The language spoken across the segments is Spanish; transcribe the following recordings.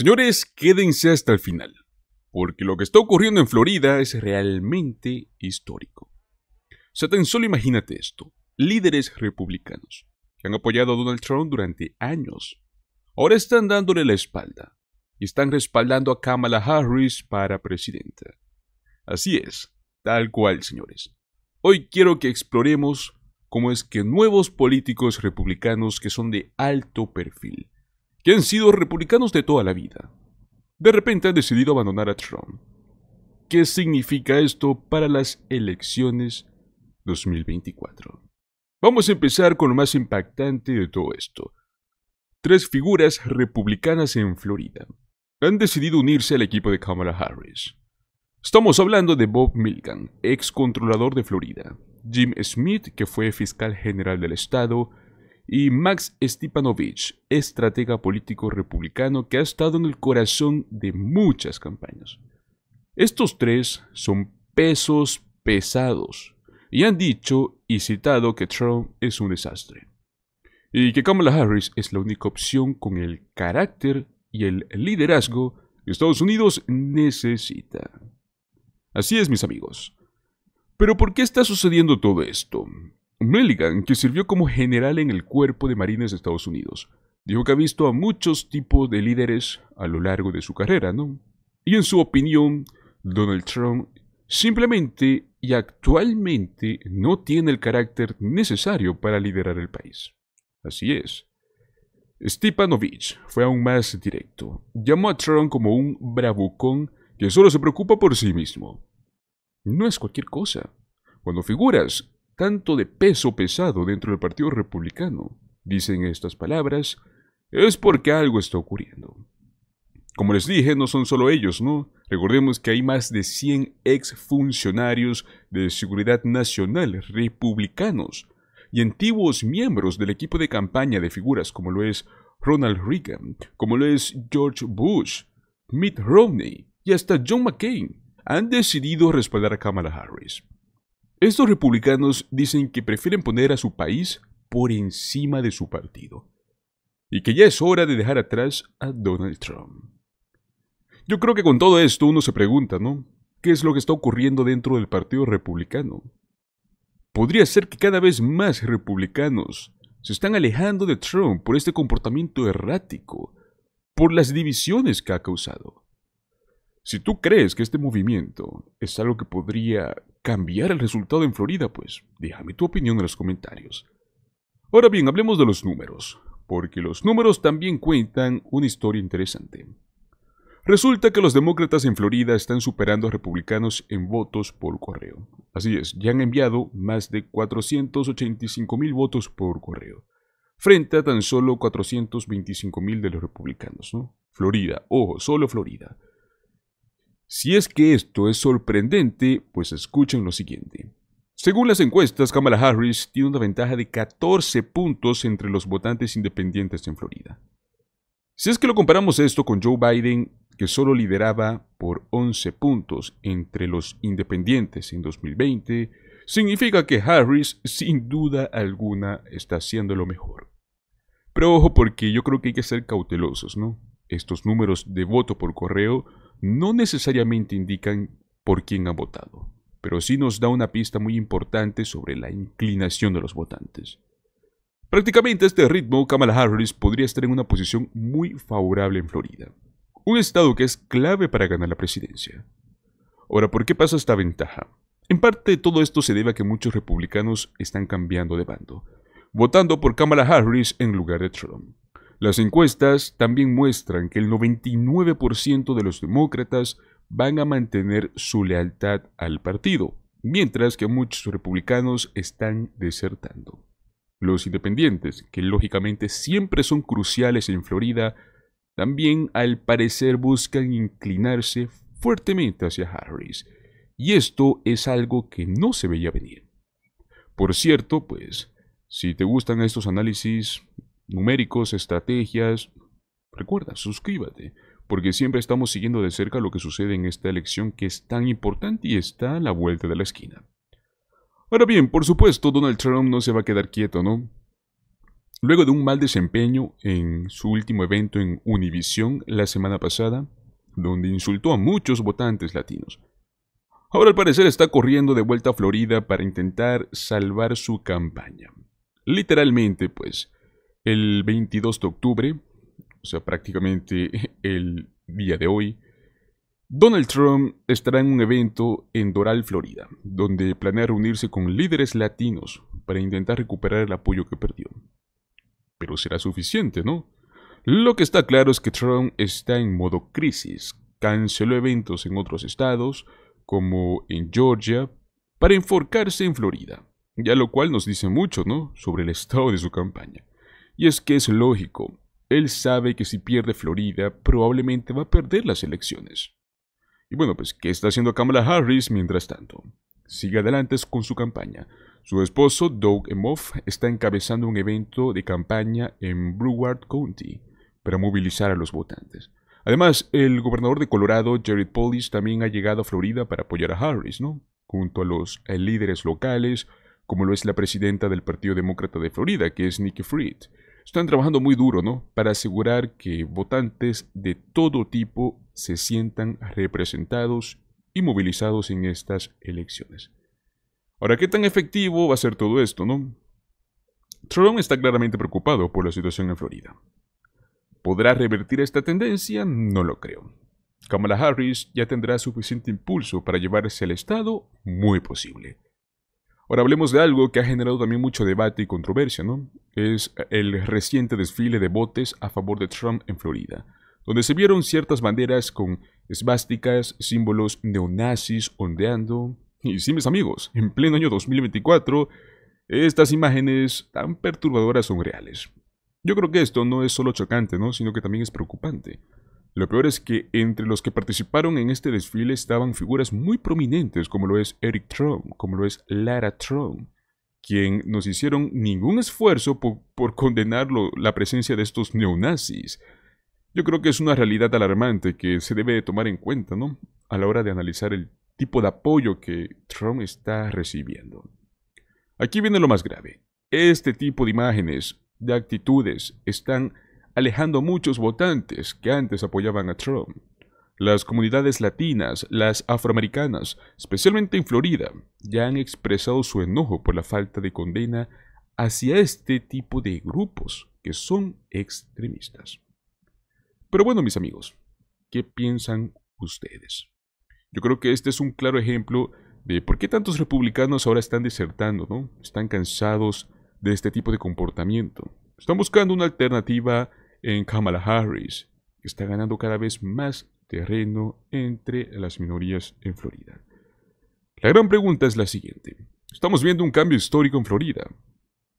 Señores, quédense hasta el final, porque lo que está ocurriendo en Florida es realmente histórico. O sea, tan solo imagínate esto, líderes republicanos que han apoyado a Donald Trump durante años, ahora están dándole la espalda y están respaldando a Kamala Harris para presidenta. Así es, tal cual, señores. Hoy quiero que exploremos cómo es que nuevos políticos republicanos que son de alto perfil, que han sido republicanos de toda la vida, de repente han decidido abandonar a Trump. ¿Qué significa esto para las elecciones 2024? Vamos a empezar con lo más impactante de todo esto. Tres figuras republicanas en Florida han decidido unirse al equipo de Kamala Harris. Estamos hablando de Bob Milgan, ex controlador de Florida, Jim Smith, que fue fiscal general del estado, y Max Stepanovich, estratega político republicano que ha estado en el corazón de muchas campañas. Estos tres son pesos pesados y han dicho y citado que Trump es un desastre y que Kamala Harris es la única opción con el carácter y el liderazgo que Estados Unidos necesita. Así es, mis amigos. Pero ¿por qué está sucediendo todo esto? Mulligan, que sirvió como general en el cuerpo de marines de Estados Unidos, dijo que ha visto a muchos tipos de líderes a lo largo de su carrera, ¿no? Y en su opinión, Donald Trump simplemente y actualmente no tiene el carácter necesario para liderar el país. Así es. Stepanovich fue aún más directo. Llamó a Trump como un bravucón que solo se preocupa por sí mismo. No es cualquier cosa. Cuando figuras tanto de peso pesado dentro del Partido Republicano, dicen estas palabras, es porque algo está ocurriendo. Como les dije, no son solo ellos, ¿no? Recordemos que hay más de 100 exfuncionarios de seguridad nacional republicanos y antiguos miembros del equipo de campaña de figuras como lo es Ronald Reagan, como lo es George Bush, Mitt Romney y hasta John McCain han decidido respaldar a Kamala Harris. Estos republicanos dicen que prefieren poner a su país por encima de su partido y que ya es hora de dejar atrás a Donald Trump. Yo creo que con todo esto uno se pregunta, ¿no? ¿Qué es lo que está ocurriendo dentro del Partido Republicano? Podría ser que cada vez más republicanos se están alejando de Trump por este comportamiento errático, por las divisiones que ha causado. Si tú crees que este movimiento es algo que podría cambiar el resultado en Florida, pues déjame tu opinión en los comentarios. Ahora bien, hablemos de los números, porque los números también cuentan una historia interesante. Resulta que los demócratas en Florida están superando a republicanos en votos por correo. Así es, ya han enviado más de 485 mil votos por correo, frente a tan solo 425 mil de los republicanos. Florida, ojo, solo Florida. Si es que esto es sorprendente, pues escuchen lo siguiente. Según las encuestas, Kamala Harris tiene una ventaja de 14 puntos entre los votantes independientes en Florida. Si es que lo comparamos esto con Joe Biden, que solo lideraba por 11 puntos entre los independientes en 2020, significa que Harris sin duda alguna está haciendo lo mejor. Pero ojo porque yo creo que hay que ser cautelosos, ¿no? Estos números de voto por correo no necesariamente indican por quién ha votado, pero sí nos da una pista muy importante sobre la inclinación de los votantes. Prácticamente a este ritmo, Kamala Harris podría estar en una posición muy favorable en Florida, un estado que es clave para ganar la presidencia. Ahora, ¿por qué pasa esta ventaja? En parte todo esto se debe a que muchos republicanos están cambiando de bando, votando por Kamala Harris en lugar de Trump. Las encuestas también muestran que el 99% de los demócratas van a mantener su lealtad al partido, mientras que muchos republicanos están desertando. Los independientes, que lógicamente siempre son cruciales en Florida, también al parecer buscan inclinarse fuertemente hacia Harris, y esto es algo que no se veía venir. Por cierto, pues, si te gustan estos análisis, numéricos, estrategias. Recuerda, suscríbete, porque siempre estamos siguiendo de cerca lo que sucede en esta elección que es tan importante y está a la vuelta de la esquina. Ahora bien, por supuesto, Donald Trump no se va a quedar quieto, ¿no? Luego de un mal desempeño en su último evento en Univision la semana pasada, donde insultó a muchos votantes latinos. Ahora al parecer está corriendo de vuelta a Florida para intentar salvar su campaña. Literalmente, pues, el 22 de octubre, o sea, prácticamente el día de hoy, Donald Trump estará en un evento en Doral, Florida, donde planea reunirse con líderes latinos para intentar recuperar el apoyo que perdió. Pero será suficiente, ¿no? Lo que está claro es que Trump está en modo crisis. Canceló eventos en otros estados, como en Georgia, para enforcarse en Florida, ya lo cual nos dice mucho, ¿no?, sobre el estado de su campaña. Y es que es lógico, él sabe que si pierde Florida probablemente va a perder las elecciones. Y bueno, pues, ¿qué está haciendo Kamala Harris mientras tanto? Sigue adelante con su campaña. Su esposo, Doug Emhoff, está encabezando un evento de campaña en Broward County para movilizar a los votantes. Además, el gobernador de Colorado, Jared Polis, también ha llegado a Florida para apoyar a Harris, ¿no? Junto a los eh, líderes locales, como lo es la presidenta del Partido Demócrata de Florida, que es Nikki Fried están trabajando muy duro, ¿no? Para asegurar que votantes de todo tipo se sientan representados y movilizados en estas elecciones. Ahora, ¿qué tan efectivo va a ser todo esto, no? Trump está claramente preocupado por la situación en Florida. ¿Podrá revertir esta tendencia? No lo creo. Kamala Harris ya tendrá suficiente impulso para llevarse al Estado, muy posible. Ahora hablemos de algo que ha generado también mucho debate y controversia, ¿no? Es el reciente desfile de botes a favor de Trump en Florida, donde se vieron ciertas banderas con esvásticas, símbolos neonazis ondeando. Y sí, mis amigos, en pleno año 2024, estas imágenes tan perturbadoras son reales. Yo creo que esto no es solo chocante, ¿no? Sino que también es preocupante. Lo peor es que entre los que participaron en este desfile estaban figuras muy prominentes como lo es Eric Trump, como lo es Lara Trump, quien nos hicieron ningún esfuerzo por, condenar la presencia de estos neonazis. Yo creo que es una realidad alarmante que se debe tomar en cuenta, ¿no? A la hora de analizar el tipo de apoyo que Trump está recibiendo. Aquí viene lo más grave. Este tipo de imágenes, de actitudes, están alejando muchos votantes que antes apoyaban a Trump. Las comunidades latinas, las afroamericanas, especialmente en Florida, ya han expresado su enojo por la falta de condena hacia este tipo de grupos que son extremistas. Pero bueno, mis amigos, ¿qué piensan ustedes? Yo creo que este es un claro ejemplo de por qué tantos republicanos ahora están desertando, ¿no? Están cansados de este tipo de comportamiento. Están buscando una alternativa en Kamala Harris, que está ganando cada vez más terreno entre las minorías en Florida. La gran pregunta es la siguiente. Estamos viendo un cambio histórico en Florida.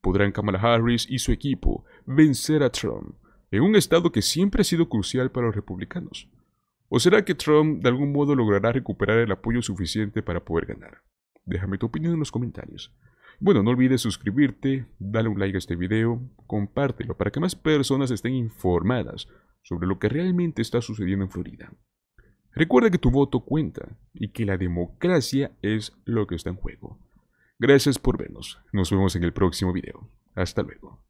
¿Podrán Kamala Harris y su equipo vencer a Trump en un estado que siempre ha sido crucial para los republicanos? ¿O será que Trump de algún modo logrará recuperar el apoyo suficiente para poder ganar? Déjame tu opinión en los comentarios. Bueno, no olvides suscribirte, dale un like a este video, compártelo para que más personas estén informadas sobre lo que realmente está sucediendo en Florida. Recuerda que tu voto cuenta y que la democracia es lo que está en juego. Gracias por vernos. Nos vemos en el próximo video. Hasta luego.